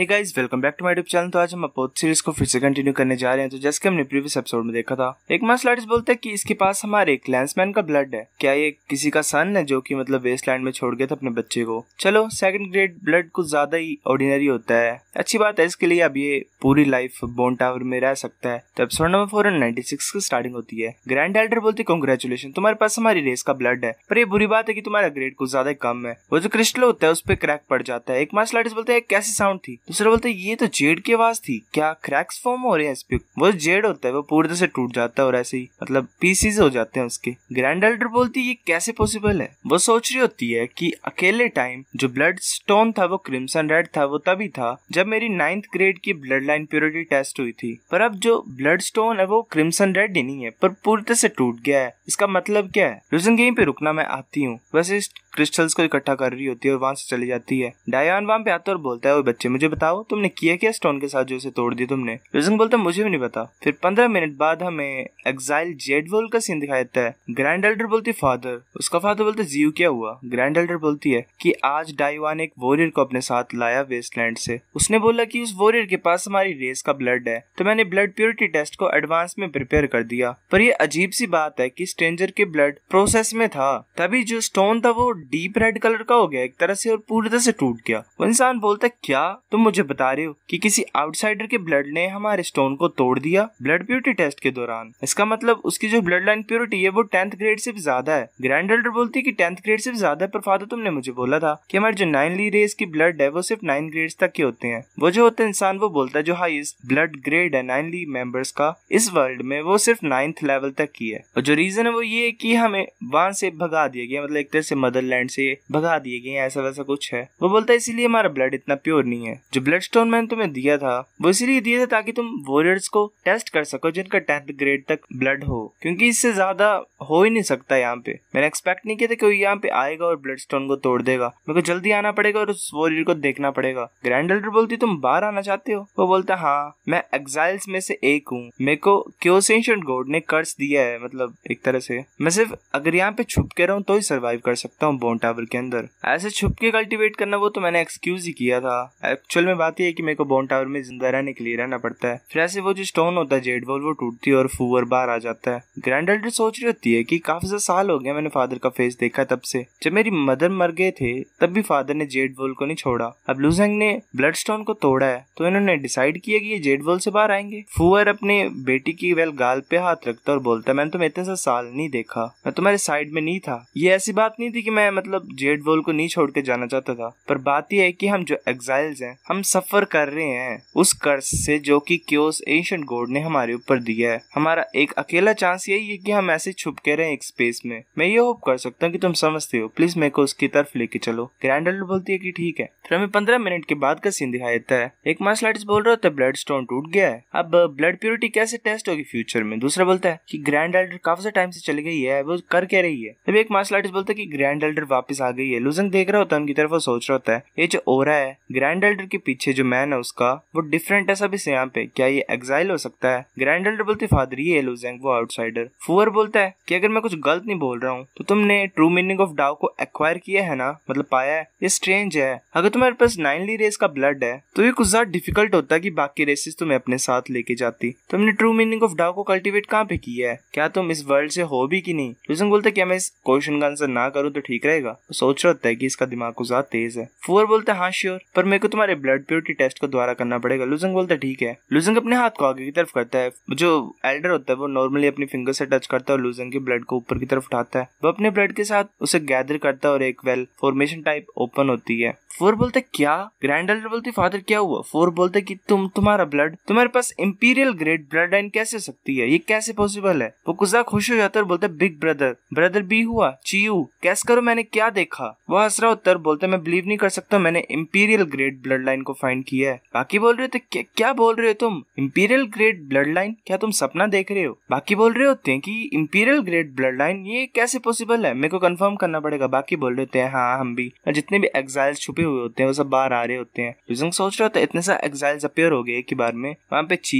hey guys welcome back to my channel तो आज हम अपोथ सीरीज को फिर से कंटिन्यू करने जा रहे हैं तो जैसे कि हमने प्रीवियस एपिसोड में देखा था एक मार्शल आर्टिस्ट बोलता है कि इसके पास हमारे क्लैंसमैन का ब्लड है क्या ये किसी का सन है जो कि मतलब वेस्ट लैंड में छोड़ गया था अपने बच्चे को चलो सेकंड ग्रेड ब्लड कुछ ज्यादा ही ऑर्डिनरी होता है अच्छी बात है इसके लिए अब ये पूरी लाइफ बोन टावर में रह सकता है तो एपिसोड नंबर फोर की स्टार्टिंग होती है ग्रैंड एल्डर बोलते कॉन्ग्रेचुलेन तुम्हारे पास हमारी रेस का ब्लड है पर ये बुरी बात है की तुम्हारा ग्रेड कुछ ज्यादा कम है वो जो क्रिस्टल होता है उस पर क्रैक पड़ जाता है एक मार्शल आर्टिस्ट बोलता है कैसी साउंड थी दूसरा बोलता है ये तो जेड की आवाज थी क्या क्रैक्स फॉर्म हो रहे हैं इस पे वो जेड होता है वो पूरी तरह से टूट जाता है और ऐसे ही मतलब पीसीज हो जाते हैं उसके ग्रैंड एल्डर बोलती है ये कैसे पॉसिबल है वो सोच रही होती है कि अकेले टाइम जो ब्लड स्टोन था वो क्रिमसन रेड था वो तभी था जब मेरी नाइन्थ ग्रेड की ब्लड लाइन प्योरिटी टेस्ट हुई थी पर अब जो ब्लड स्टोन है वो क्रिमसन रेड ही नहीं है पर पूरी तरह से टूट गया है इसका मतलब क्या है रिजन गेम पे रुकना मैं आती हूँ वैसे क्रिस्टल्स को इकट्ठा कर रही होती है और वहां से चली जाती है डायन वहां पे आता और बोलता है वो बच्चे मुझे बताओ तुमने किया क्या स्टोन के साथ जो उसे तोड़ दिया तुमने लुजंग बोलता मुझे भी नहीं पता फिर पंद्रह मिनट बाद हमें एग्जाइल जेड वोल का सीन दिखाया जाता है ग्रैंड एल्डर बोलती फादर उसका फादर बोलते जीव क्या हुआ ग्रैंड एल्डर बोलती है की आज डाइवान एक वॉरियर को अपने साथ लाया वेस्टलैंड से उसने बोला की उस वॉरियर के पास हमारी रेस का ब्लड है तो मैंने ब्लड प्योरिटी टेस्ट को एडवांस में प्रिपेयर कर दिया पर यह अजीब सी बात है की स्ट्रेंजर के ब्लड प्रोसेस में था तभी जो स्टोन था वो डीप रेड कलर का हो गया एक तरह से और पूरी तरह से टूट गया वो इंसान बोलता है क्या तुम तुम मुझे बता रहे हो कि किसी आउटसाइडर के ब्लड ने हमारे स्टोन को तोड़ दिया ब्लड प्योरिटी टेस्ट के दौरान इसका मतलब उसकी जो ब्लड लाइन प्योरिटी है वो टेंथ ग्रेड से भी ज्यादा है ग्रैंड एल्डर बोलती है कि टेंथ ग्रेड से भी ज्यादा है पर फादर तो तुमने मुझे बोला था कि हमारे जो नाइन ली रेस की ब्लड है वो सिर्फ नाइन ग्रेड तक के होते हैं वो जो होता है इंसान वो बोलता है जो हाइस्ट ब्लड ग्रेड है नाइन ली मेंबर्स का इस वर्ल्ड में वो सिर्फ नाइन्थ लेवल तक की है और जो रीजन है वो ये है कि हमें वहां से भगा दिया गया मतलब एक तरह से मदरलैंड से भगा दिए गए ऐसा वैसा कुछ है वो बोलता है इसीलिए हमारा ब्लड इतना प्योर नहीं है जो ब्लड स्टोन मैंने तुम्हें दिया था वो इसलिए दिया था ताकि तुम वॉरियर्स को टेस्ट कर सको जिनका टेंथ ग्रेड तक ब्लड हो क्योंकि इससे ज्यादा हो ही नहीं सकता यहाँ पे मैंने एक्सपेक्ट नहीं किया था कोई यहाँ पे आएगा और ब्लड स्टोन को तोड़ देगा मेरे को जल्दी आना पड़ेगा और उस वॉरियर को देखना पड़ेगा ग्रैंड एल्डर बोलती तुम बाहर आना चाहते हो वो बोलता हाँ मैं एग्जाइल्स में से एक हूँ मेरे को क्योस एंशियंट गॉड ने कर्ज दिया है मतलब एक तरह से मैं सिर्फ अगर यहाँ पे छुप के रहूँ तो ही सर्वाइव कर सकता हूँ बोन टावर के अंदर ऐसे छुप के कल्टिवेट करना वो तो मैंने एक्सक्यूज ही किया था एक्चुअल एक्चुअल में बात यह है कि मेरे को बोन टावर में जिंदा रहने के लिए रहना पड़ता है फिर ऐसे वो जो स्टोन होता है जेड वॉल वो टूटती है और फूवर बाहर आ जाता है ग्रैंड एल्डर सोच रही होती है कि काफी ज्यादा साल हो गया मैंने फादर का फेस देखा तब से जब मेरी मदर मर गए थे तब भी फादर ने जेड वॉल को नहीं छोड़ा अब लूजेंग ने ब्लड स्टोन को तोड़ा है तो इन्होंने डिसाइड किया कि ये जेड वॉल से बाहर आएंगे फूवर अपने बेटी की वेल गाल पे हाथ रखता और बोलता मैंने तुम्हें इतने सा साल नहीं देखा मैं तुम्हारे साइड में नहीं था ये ऐसी बात नहीं थी कि मैं मतलब जेड वॉल को नहीं छोड़ के जाना चाहता था पर बात यह है कि हम जो एग्जाइल्स हैं हम सफर कर रहे हैं उस कर्ज से जो कि क्योस एंशंट गोड ने हमारे ऊपर दिया है हमारा एक अकेला चांस यही है कि हम ऐसे छुप के रहे एक स्पेस में मैं ये होप कर सकता हूँ कि तुम समझते हो प्लीज मेरे को उसकी तरफ लेके चलो ग्रैंडल बोलती है कि ठीक है फिर हमें पंद्रह मिनट के बाद का सीन दिखाई देता है एक मार्शल आर्टिस्ट बोल रहा होता है ब्लड स्टोन टूट गया है अब ब्लड प्योरिटी कैसे टेस्ट होगी फ्यूचर में दूसरा बोलता है कि ग्रैंड एल्डर काफी टाइम से चली गई है वो कर क्या रही है तब एक मार्शल आर्टिस्ट बोलता है कि ग्रैंड एल्डर वापस आ गई है लुजंग देख रहा होता है उनकी तरफ वो सोच रहा होता है ये जो ओरा है ग्रैंड एल्डर की पीछे जो मैन है उसका वो डिफरेंट है सभी से यहाँ पे क्या ये एग्जाइल हो सकता है ग्रैंड एल्डर बोलते फादर ये एलोजेंग वो आउटसाइडर फुअर बोलता है कि अगर मैं कुछ गलत नहीं बोल रहा हूँ तो तुमने ट्रू मीनिंग ऑफ डाउ को एक्वायर किया है ना मतलब पाया है ये स्ट्रेंज है अगर तुम्हारे पास नाइनली रेस का ब्लड है तो ये कुछ ज्यादा डिफिकल्ट होता है की बाकी रेसेस तुम्हें अपने साथ लेके जाती तुमने ट्रू मीनिंग ऑफ डाउ को कल्टिवेट कहाँ पे किया है क्या तुम इस वर्ल्ड से हो भी की नहीं लूसन बोलते क्या मैं इस क्वेश्चन का आंसर ना करूँ तो ठीक रहेगा सोच रहा होता है की इसका दिमाग कुछ ज्यादा तेज है फुअर बोलते हाँ श्योर पर मेरे को तुम्हारे ब्लड ब्लड प्योरिटी टेस्ट को द्वारा करना पड़ेगा लुजंग बोलता है ठीक है लुजंग अपने हाथ को आगे की तरफ करता है जो एल्डर होता है वो नॉर्मली अपनी फिंगर से टच करता है और लुजंग के ब्लड को ऊपर की तरफ उठाता है वो अपने ब्लड के साथ उसे गैदर करता है और एक वेल फॉर्मेशन टाइप ओपन होती है फोर बोलते क्या ग्रैंड एल्डर बोलते फादर क्या हुआ फोर बोलते कि तुम तुम्हारा ब्लड तुम्हारे पास इंपीरियल ग्रेड ब्लड लाइन कैसे सकती है ये कैसे पॉसिबल है वो कुछ खुश हो जाता है और बोलता बिग ब्रदर ब्रदर बी हुआ चीयू कैस करो मैंने क्या देखा वो हसरा उत्तर बोलते मैं बिलीव नहीं कर सकता मैंने imperial grade bloodline line को फाइंड किया है बाकी बोल रहे हो तो क्या, क्या बोल रहे हो तुम इम्पीरियल ग्रेड ब्लड लाइन क्या तुम सपना देख रहे हो बाकी बोल रहे होते हैं कि इम्पीरियल ग्रेड ब्लड लाइन ये कैसे पॉसिबल है मेरे को कंफर्म करना पड़ेगा बाकी बोल रहे होते हैं हाँ हम भी जितने भी एग्जाइल छुपे हुए होते हैं वो सब बाहर आ रहे होते हैं यूजंग सोच रहे होते हैं इतने सारे एग्जाइल्स अपेयर हो गए एक बार में वहाँ पे ची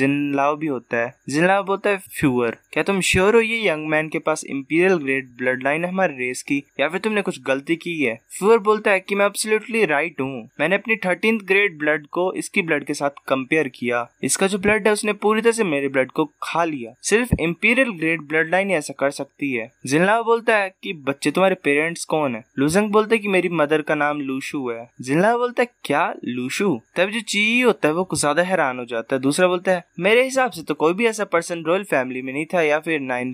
जिनलाव भी होता है जिनलाव बोलता है फ्यूअर क्या तुम श्योर हो ये यंग मैन के पास इम्पीरियल ग्रेड ब्लड लाइन है हमारे रेस की या फिर तुमने कुछ गलती की है फ्यूअर बोलता है कि मैं एब्सोल्युटली राइट हूँ मैंने अपनी थर्टीन ग्रेड ब्लड को इसकी ब्लड के साथ कंपेयर किया इसका जो ब्लड है उसने पूरी तरह से मेरे ब्लड को खा लिया सिर्फ इम्पीरियल ग्रेड ब्लड लाइन ऐसा कर सकती है जिनला बोलता है कि बच्चे तुम्हारे पेरेंट्स कौन है लुजंग बोलता है कि मेरी मदर का नाम लूशु है जिनला बोलता है क्या लूशू तब जो ची होता है वो कुछ ज्यादा हैरान हो जाता है दूसरा बोलता है मेरे हिसाब से तो कोई भी ऐसा पर्सन रॉयल फैमिली में नहीं था या फिर नाइन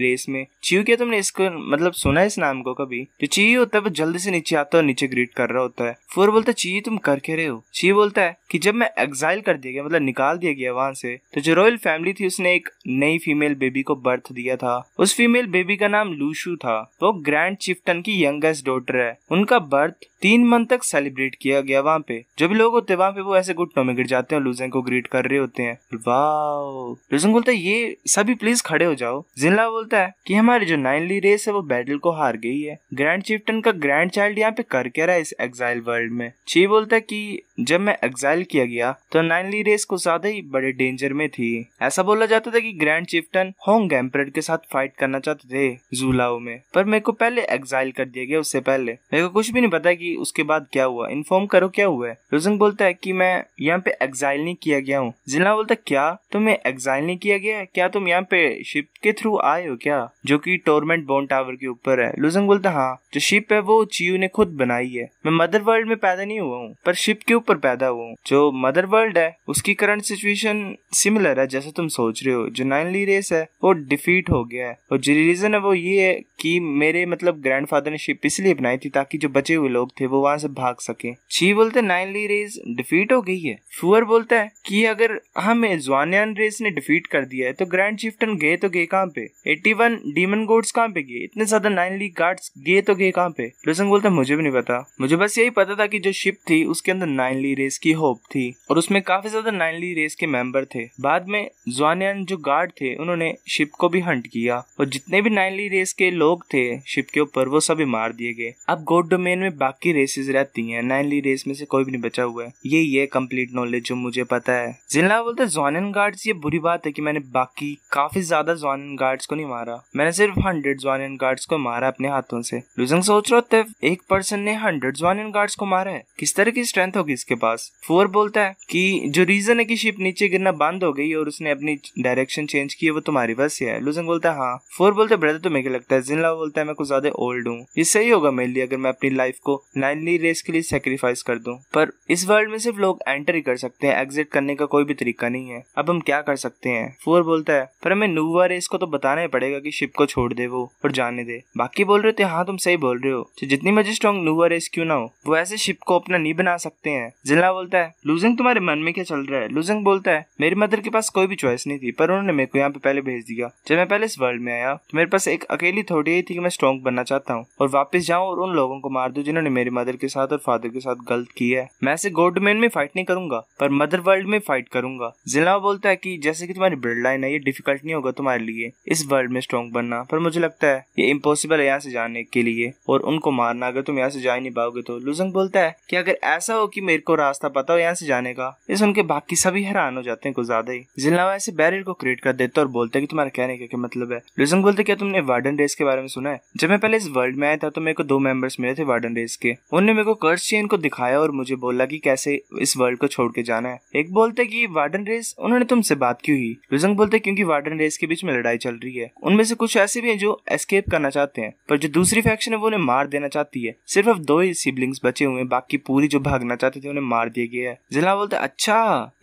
रेस में चियो क्या तुमने इसको मतलब सुना है इस नाम को कभी जो ची होता है वो जल्दी से नीचे आता है और नीचे ग्रीट कर रहा होता है फोर बोलता है ची तुम कर के रहे हो शी बोलता है कि जब मैं एग्जाइल कर दिया गया मतलब निकाल दिया गया वहां से तो जो रॉयल फैमिली थी उसने एक नई फीमेल बेबी को बर्थ दिया था उस फीमेल बेबी का नाम लूशू था वो ग्रैंड चिफ्टन की यंगेस्ट डॉटर है उनका बर्थ तीन मंथ तक सेलिब्रेट किया गया वहाँ पे जो भी लोग होते वहाँ पे वो ऐसे घुटनों में गिर जाते हैं लूजन को ग्रीट कर रहे होते हैं लूजन बोलता है ये सभी प्लीज खड़े हो जाओ जिनला बोलता है की हमारी जो नाइनली रेस है वो बैटल को हार गई है ग्रैंड चिफ्टन का ग्रैंड चाइल्ड यहाँ पे कर क्या रहा है इस एग्जाइल वर्ल्ड में ची बोलता 的 जब मैं एग्जाइल किया गया तो नाइनली रेस को ज्यादा ही बड़े डेंजर में थी ऐसा बोला जाता था कि ग्रैंड चिफ्टन होंग एम्परेड के साथ फाइट करना चाहते थे जूलाओ में पर मेरे को पहले एग्जाइल कर दिया गया उससे पहले मेरे को कुछ भी नहीं पता कि उसके बाद क्या हुआ इन्फॉर्म करो क्या हुआ है रोजन बोलता है की मैं यहाँ पे एग्जाइल नहीं किया गया हूँ जिला बोलता क्या तुम्हें एग्जाइल नहीं किया गया क्या तुम यहाँ पे शिप के थ्रू आए हो क्या जो की टोरमेंट बोन टावर के ऊपर है लुजंग बोलता हाँ जो शिप है वो चीयू ने खुद बनाई है मैं मदर वर्ल्ड में पैदा नहीं हुआ हूँ पर शिप के ऊपर पर पैदा हुआ जो मदर वर्ल्ड है उसकी करंट सिचुएशन सिमिलर है जैसे तुम सोच रहे हो जो नाइनली रेस है वो डिफीट हो गया है और जो रीजन है वो ये है कि मेरे मतलब ग्रैंडफादर ने शिप इसलिए बनाई थी ताकि जो बचे हुए लोग थे वो वहां से भाग सके छी बोलते नाइनली रेस डिफीट हो गई है फुअर बोलता है कि अगर हमें ज्वानियान रेस ने डिफीट कर दिया है तो ग्रैंड चिफ्टन गए तो गए कहाँ पे एट्टी वन डीमन गोड्स कहाँ पे गए इतने ज्यादा नाइनली गार्ड्स गए तो गए कहाँ पे लुसंग बोलता मुझे भी नहीं पता मुझे बस यही पता था कि जो शिप थी उसके अंदर नाइन नाइनली रेस की होप थी और उसमें काफी ज्यादा नाइनली रेस के मेंबर थे बाद में जोनियन जो गार्ड थे उन्होंने शिप को भी हंट किया और जितने भी नाइनली रेस के लोग थे शिप के ऊपर वो सभी मार दिए गए अब गोड डोमेन में बाकी रेसेस रहती हैं नाइनली रेस में से कोई भी नहीं बचा हुआ है ये ये कम्प्लीट नॉलेज जो मुझे पता है जिनला बोलते जोन गार्ड्स ये बुरी बात है कि मैंने बाकी काफी ज्यादा जोनियन गार्ड्स को नहीं मारा मैंने सिर्फ हंड्रेड जोनियन गार्ड्स को मारा अपने हाथों से लुजंग सोच रहा होते एक पर्सन ने हंड्रेड जोनियन गार्ड्स को मारा है किस तरह की स्ट्रेंथ होगी इसकी उसके पास फोर बोलता है कि जो रीजन है कि शिप नीचे गिरना बंद हो गई और उसने अपनी डायरेक्शन चेंज की है वो तुम्हारी बस है लुजंग बोलता है हाँ फोर बोलता है ब्रदर तुम्हें क्या लगता है जिनला बोलता है मैं कुछ ज्यादा ओल्ड हूँ ये सही होगा मेरे लिए अगर मैं अपनी लाइफ को लाइनली रेस के लिए सेक्रीफाइस कर दू पर इस वर्ल्ड में सिर्फ लोग एंटर ही कर सकते हैं एग्जिट करने का कोई भी तरीका नहीं है अब हम क्या कर सकते हैं फोर बोलता है पर हमें नूवा रेस को तो बताना ही पड़ेगा की शिप को छोड़ दे वो और जाने दे बाकी बोल रहे थे हाँ तुम सही बोल रहे हो तो जितनी मर्जी स्ट्रॉन्ग नुवा रेस क्यों ना हो वो ऐसे शिप को अपना नहीं बना सकते हैं जिला बोलता है लूजिंग तुम्हारे मन में क्या चल रहा है लूजिंग बोलता है मेरी मदर के पास कोई भी चॉइस नहीं थी पर उन्होंने मेरे को यहाँ पे पहले भेज दिया जब मैं पहले इस वर्ल्ड में आया तो मेरे पास एक अकेली थोड़ी यही थी कि मैं स्ट्रॉन्ग बनना चाहता हूँ और वापस जाऊँ और उन लोगों को मार दू जिन्होंने मेरी मदर के साथ और फादर के साथ गलत की है मैं ऐसे गोड मेन में फाइट नहीं करूंगा पर मदर वर्ल्ड में फाइट करूंगा जिला बोलता है की जैसे की तुम्हारी ब्लड लाइन है ये डिफिकल्ट नहीं होगा तुम्हारे लिए इस वर्ल्ड में स्ट्रॉन्ग बनना पर मुझे लगता है ये इम्पोसिबल है यहाँ से जाने के लिए और उनको मारना अगर तुम यहाँ से जा नहीं पाओगे तो लुजंग बोलता है की अगर ऐसा हो की मेरे बैरियर को रास्ता पता हो यहाँ से जाने का ये सुन के बाकी सभी हैरान हो जाते हैं कुछ ज्यादा ही जिलावा ऐसे बैरियर को क्रिएट कर देता और बोलते हैं तुम्हारा कहने का क्या मतलब है लुजंग बोलते क्या तुमने वार्डन रेस के बारे में सुना है जब मैं पहले इस वर्ल्ड में आया था तो मेरे को दो मेंबर्स मिले थे वार्डन रेस के उन्होंने मेरे को कर्स चेन को दिखाया और मुझे बोला की कैसे इस वर्ल्ड को छोड़ के जाना है एक बोलते की वार्डन रेस उन्होंने तुमसे बात क्यों ही लुजंग बोलते क्योंकि वार्डन रेस के बीच में लड़ाई चल रही है उनमें से कुछ ऐसे भी हैं जो एस्केप करना चाहते हैं पर जो दूसरी फैक्शन है वो उन्हें मार देना चाहती है सिर्फ अब दो ही सिबलिंग्स बचे हुए हैं बाकी पूरी जो भागना चाहते थे थे उन्हें मार दिया गया है जिला बोलते अच्छा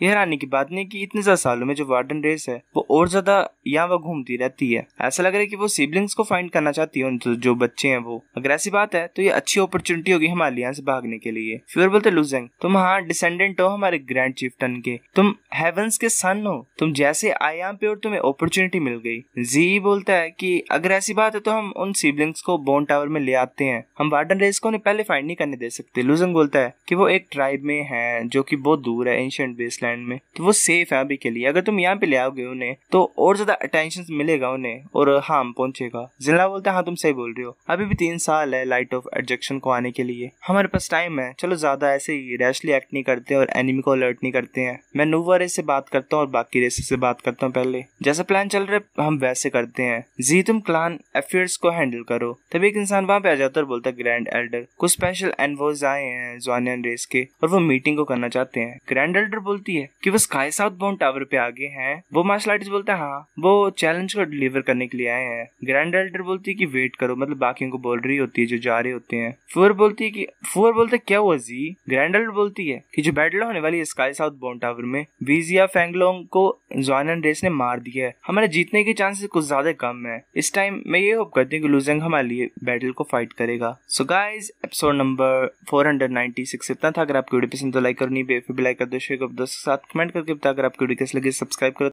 ये हैरानी की बात नहीं की इतने ज्यादा सालों में जो वार्डन रेस है वो और ज्यादा यहाँ वह घूमती रहती है ऐसा लग रहा है की वो सिबलिंग्स को फाइंड करना चाहती है उन जो बच्चे है वो अगर ऐसी बात है तो ये अच्छी अपॉर्चुनिटी होगी हमारे यहाँ से भागने के लिए फिर बोलते लुजेंग तुम हाँ डिसेंडेंट हो हमारे ग्रैंड चिफ्टन के तुम हेवंस के सन हो तुम जैसे आयाम पे और तुम्हें अपॉर्चुनिटी मिल गई जी बोलता है कि अगर ऐसी बात है तो हम उन सिबलिंग्स को बोन टावर में ले आते हैं हम वार्डन रेस को उन्हें पहले फाइंड नहीं करने दे सकते लुजंग बोलता है कि वो एक ट्राई ट्राइब में है जो कि बहुत दूर है एंशंट बेस लैंड में तो वो सेफ है अभी के लिए अगर तुम यहाँ पे ले आओगे उन्हें तो और ज्यादा अटेंशन मिलेगा उन्हें और हार्म पहुंचेगा जिला बोलते हैं हाँ तुम सही बोल रहे हो अभी भी तीन साल है लाइट ऑफ एडजेक्शन को आने के लिए हमारे पास टाइम है चलो ज्यादा ऐसे ही रैशली एक्ट नहीं करते और एनिमी को अलर्ट नहीं करते हैं मैं नूवा रेस से बात करता हूँ और बाकी रेस से बात करता हूँ पहले जैसा प्लान चल रहा है हम वैसे करते हैं जी तुम क्लान अफेयर्स को हैंडल करो तभी एक इंसान वहाँ पे आ जाता और बोलता है ग्रैंड एल्डर कुछ स्पेशल एनवोज आए हैं जोनियन रेस के और वो मीटिंग को करना चाहते हैं ग्रैंड एल्डर बोलती है कि वो स्काई साउथ बोन टावर पे आगे हैं वो मार्शल आर्टिस्ट बोलता है हाँ वो चैलेंज को डिलीवर करने के लिए आए हैं ग्रैंड एल्डर बोलती है कि वेट करो मतलब बाकी को बोल रही होती है जो जा रहे होते हैं फोर बोलती है कि फोर बोलते क्या हुआ जी ग्रैंड एल्डर बोलती है कि जो बैटल होने वाली है स्काई साउथ बोन टावर में वीजिया फेंगलोंग को जॉनन रेस ने मार दिया है हमारे जीतने के चांसेस कुछ ज्यादा कम है इस टाइम मैं ये होप करती हूँ कि लुजेंग हमारे लिए बैटल को फाइट करेगा so guys episode number four hundred ninety six इतना था अगर आपको वीडियो पसंद तो लाइक करनी बेफी भी लाइक कर दो शेयर कर दो साथ कमेंट करके बता अगर आपकी वीडियो कैसे लगे सब्सक्राइब करो